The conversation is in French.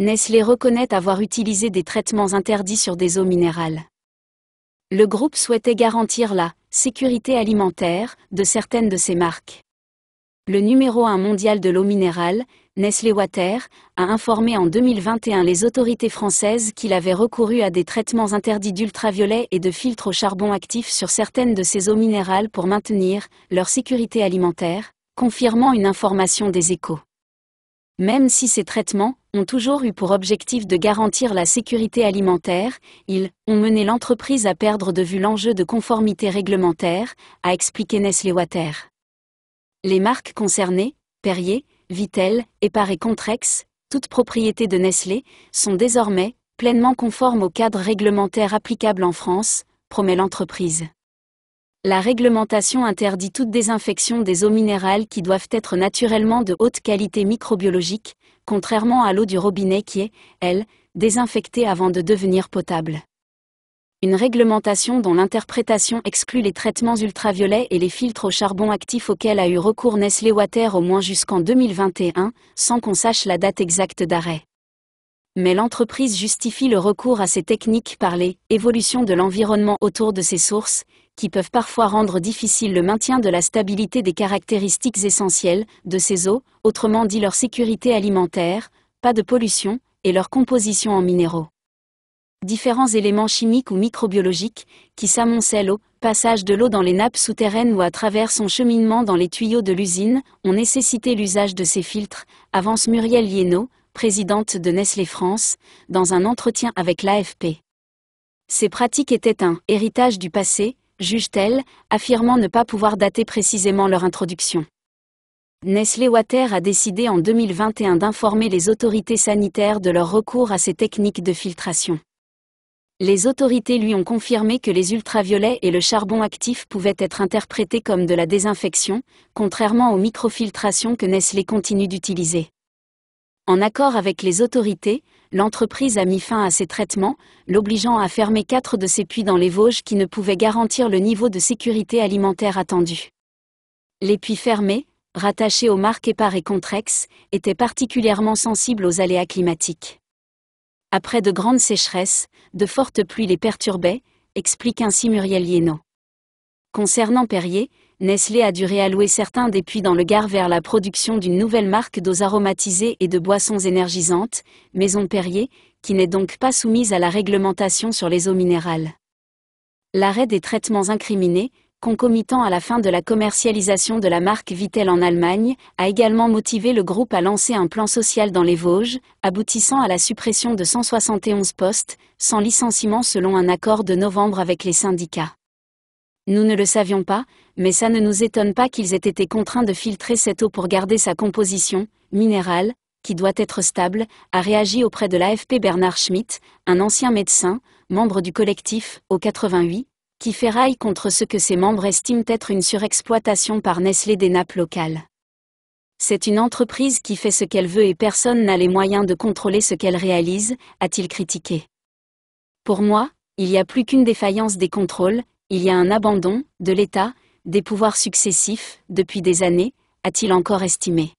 Nestlé reconnaît avoir utilisé des traitements interdits sur des eaux minérales. Le groupe souhaitait garantir la sécurité alimentaire de certaines de ses marques. Le numéro 1 mondial de l'eau minérale, Nestlé Water, a informé en 2021 les autorités françaises qu'il avait recouru à des traitements interdits d'ultraviolet et de filtres au charbon actif sur certaines de ses eaux minérales pour maintenir leur sécurité alimentaire, confirmant une information des échos. Même si ces traitements ont toujours eu pour objectif de garantir la sécurité alimentaire, ils ont mené l'entreprise à perdre de vue l'enjeu de conformité réglementaire, a expliqué Nestlé Water. Les marques concernées, Perrier, Vitel, et et Contrex, toutes propriétés de Nestlé, sont désormais pleinement conformes au cadre réglementaire applicable en France, promet l'entreprise la réglementation interdit toute désinfection des eaux minérales qui doivent être naturellement de haute qualité microbiologique, contrairement à l'eau du robinet qui est, elle, désinfectée avant de devenir potable. Une réglementation dont l'interprétation exclut les traitements ultraviolets et les filtres au charbon actif auxquels a eu recours Nestlé Water au moins jusqu'en 2021, sans qu'on sache la date exacte d'arrêt. Mais l'entreprise justifie le recours à ces techniques par les évolutions de l'environnement autour de ses sources qui peuvent parfois rendre difficile le maintien de la stabilité des caractéristiques essentielles de ces eaux, autrement dit leur sécurité alimentaire, pas de pollution, et leur composition en minéraux. Différents éléments chimiques ou microbiologiques, qui s'amoncellent au passage de l'eau dans les nappes souterraines ou à travers son cheminement dans les tuyaux de l'usine, ont nécessité l'usage de ces filtres, avance Muriel Lienaud, présidente de Nestlé France, dans un entretien avec l'AFP. Ces pratiques étaient un héritage du passé, juge-t-elle, affirmant ne pas pouvoir dater précisément leur introduction. Nestlé Water a décidé en 2021 d'informer les autorités sanitaires de leur recours à ces techniques de filtration. Les autorités lui ont confirmé que les ultraviolets et le charbon actif pouvaient être interprétés comme de la désinfection, contrairement aux microfiltrations que Nestlé continue d'utiliser. En accord avec les autorités, l'entreprise a mis fin à ses traitements, l'obligeant à fermer quatre de ses puits dans les Vosges qui ne pouvaient garantir le niveau de sécurité alimentaire attendu. Les puits fermés, rattachés aux marques Épar et Contrex, étaient particulièrement sensibles aux aléas climatiques. Après de grandes sécheresses, de fortes pluies les perturbaient, explique ainsi Muriel Liénaud. Concernant Perrier, Nestlé a dû réallouer certains des puits dans le Gard vers la production d'une nouvelle marque d'eau aromatisée et de boissons énergisantes, Maison Perrier, qui n'est donc pas soumise à la réglementation sur les eaux minérales. L'arrêt des traitements incriminés, concomitant à la fin de la commercialisation de la marque Vitel en Allemagne, a également motivé le groupe à lancer un plan social dans les Vosges, aboutissant à la suppression de 171 postes, sans licenciement selon un accord de novembre avec les syndicats. Nous ne le savions pas, mais ça ne nous étonne pas qu'ils aient été contraints de filtrer cette eau pour garder sa composition, minérale, qui doit être stable, a réagi auprès de l'AFP Bernard Schmitt, un ancien médecin, membre du collectif, au 88, qui ferraille contre ce que ses membres estiment être une surexploitation par Nestlé des nappes locales. C'est une entreprise qui fait ce qu'elle veut et personne n'a les moyens de contrôler ce qu'elle réalise, a-t-il critiqué. Pour moi, il n'y a plus qu'une défaillance des contrôles, il y a un abandon, de l'État, des pouvoirs successifs, depuis des années, a-t-il encore estimé.